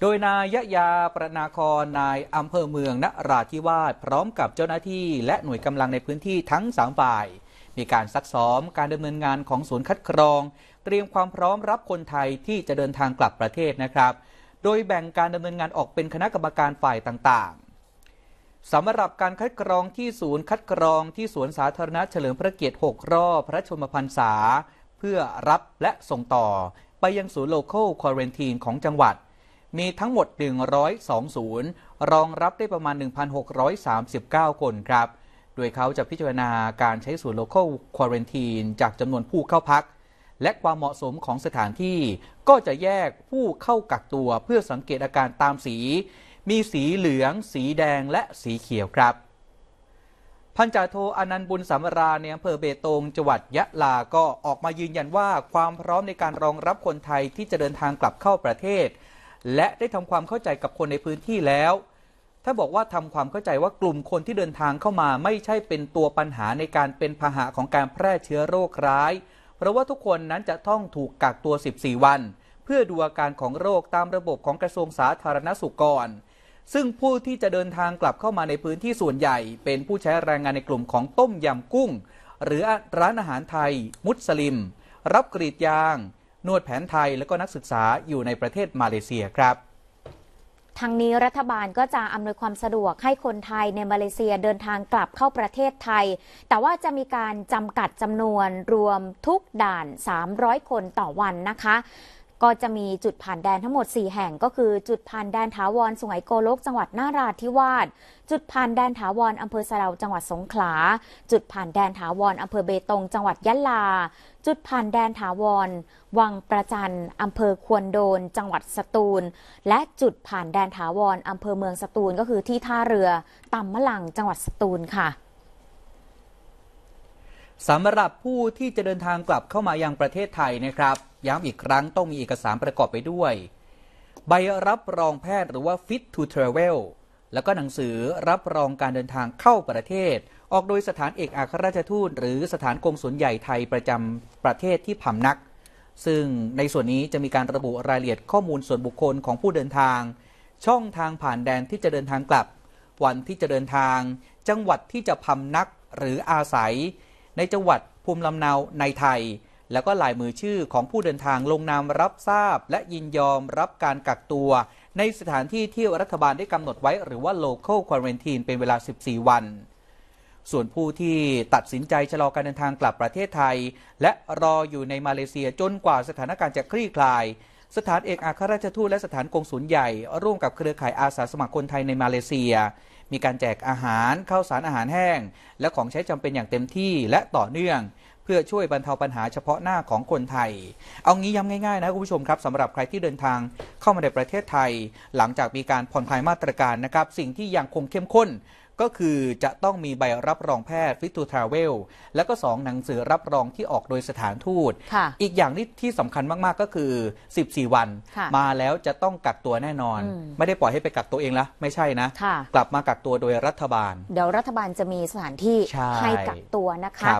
โดย นายยาประนาครนาย อำเภอเมือง นราธิวาสพร้อมกับเจ้าหน้าที่ และหน่วยกำลังในพื้นที่ทั้งสามฝ่าย มีการซักซ้อมการดำเนินงานของศูนย์คัดกรอง เตรียมความพร้อมรับคนไทยที่จะเดินทางกลับประเทศนะครับ โดยแบ่งการดำเนินงานออกเป็นคณะกรรมการฝ่ายต่างๆสำหรับการคัดกรองที่ศูนย์คัดกรองที่สวนสาธารณะเฉลิมพระเกียรติ6รอบพระชนมพรรษา เพื่อรับและส่งต่อไปยังศูนย์โลเคอลควอเรนทีนของจังหวัดมีทั้งหมด102ศูนย์รองรับได้ประมาณ 1,639 คนครับ โดยเขาจะพิจารณาการใช้ศูนย์ local quarantine จากจำนวนผู้เข้าพัก และความเหมาะสมของสถานที่ก็จะแยกผู้เข้ากักตัวเพื่อสังเกตอาการตามสี มีสีเหลือง สีแดงและสีเขียวครับ พันจ่าโทอนันต์บุญสามราในอำเภอเบตงจังหวัดยะลา ก็ออกมายืนยันว่าความพร้อมในการรองรับคนไทยที่จะเดินทางกลับเข้าประเทศและได้ทำความเข้าใจกับคนในพื้นที่แล้ว ถ้าบอกว่าทำความเข้าใจว่ากลุ่มคนที่เดินทางเข้ามาไม่ใช่เป็นตัวปัญหาในการเป็นพาหะของการแพร่เชื้อโรคร้าย เพราะว่าทุกคนนั้นจะต้องถูกกักตัว 14 วัน เพื่อดูอาการของโรคตามระบบของกระทรวงสาธารณสุขก่อน ซึ่งผู้ที่จะเดินทางกลับเข้ามาในพื้นที่ส่วนใหญ่ เป็นผู้ใช้แรงงานในกลุ่มของต้มยำกุ้งหรือร้านอาหารไทย มุสลิม รับกรีดยางนวดแผนไทยและก็นักศึกษาอยู่ในประเทศมาเลเซียครับ ทางนี้รัฐบาลก็จะอำนวยความสะดวกให้คนไทยในมาเลเซียเดินทางกลับเข้าประเทศไทย แต่ว่าจะมีการจำกัดจำนวนรวมทุกด่าน 300 คนต่อวันนะคะก็จะมีจุดผ่านแดนทั้งหมด 4 แห่งก็คือ จุดผ่านแดนถาวรสุไหงโกลกจังหวัดนาราธิวาสจุดผ่านแดนถาวร อำเภอสะเราจังหวัดสงขลาจุดผ่านแดนถาวรอำเภอเบตง จังหวัดยะลา จุดผ่านแดนถาวรวังประจัน อำเภอควนโดนจังหวัดสตูล และจุดผ่านแดนถาวรอำเภอเมืองสตูลก็คือที่ท่าเรือตำมะลังจังหวัดสตูลค่ะสำหรับผู้ที่จะเดินทางกลับเข้ามายังประเทศไทยนะครับ ย้ำอีกครั้งต้องมีเอกสารประกอบไปด้วย ใบรับรองแพทย์หรือว่า fit to travel แล้วก็หนังสือรับรองการเดินทางเข้าประเทศ ออกโดยสถานเอกอัครราชทูตหรือสถานกงสุลใหญ่ไทยประจำประเทศที่พำนัก ซึ่งในส่วนนี้จะมีการระบุรายละเอียดข้อมูลส่วนบุคคลของผู้เดินทาง ช่องทางผ่านแดนที่จะเดินทางกลับ วันที่จะเดินทาง จังหวัดที่จะพำนักหรืออาศัยในจังหวัดภูมิลำเนาในไทย แล้วก็ลายมือชื่อของผู้เดินทางลงนามรับทราบและยินยอมรับการกักตัว ในสถานที่ที่รัฐบาลได้กำหนดไว้หรือว่า local quarantine เป็นเวลา 14 วัน ส่วนผู้ที่ตัดสินใจชะลอการเดินทางกลับประเทศไทย และรออยู่ในมาเลเซียจนกว่าสถานการณ์จะคลี่คลายสถานเอกอัครราชทูตและสถานกงสุนใหญ่ ร่วมกับเครือข่ายอาสาสมัครคนไทยในมาเลเซีย มีการแจกอาหารข้าวสารอาหารแห้ง และของใช้จำเป็นอย่างเต็มที่และต่อเนื่อง เพื่อช่วยบรรเทาปัญหาเฉพาะหน้าของคนไทย เอางี้ย้ำง่ายๆนะคุณผู้ชมครับสำหรับใครที่เดินทางเข้ามาในประเทศไทย หลังจากมีการผ่อนคลายมาตรการนะครับสิ่งที่ยังคงเข้มข้นก็คือจะต้องมีใบรับรองแพทย์ฟิตูทราเวลแล้วก็ 2 หนังสือรับรองที่ออกโดยสถานทูตอีกอย่างที่ที่สำคัญมากๆก็คือ 14 วัน มาแล้วจะต้องกักตัวแน่นอน ไม่ได้ปล่อยให้ไปกักตัวเองละไม่ใช่นะ กลับมากักตัวโดยรัฐบาล เดี๋ยวรัฐบาลจะมีสถานที่ให้กักตัวนะคะ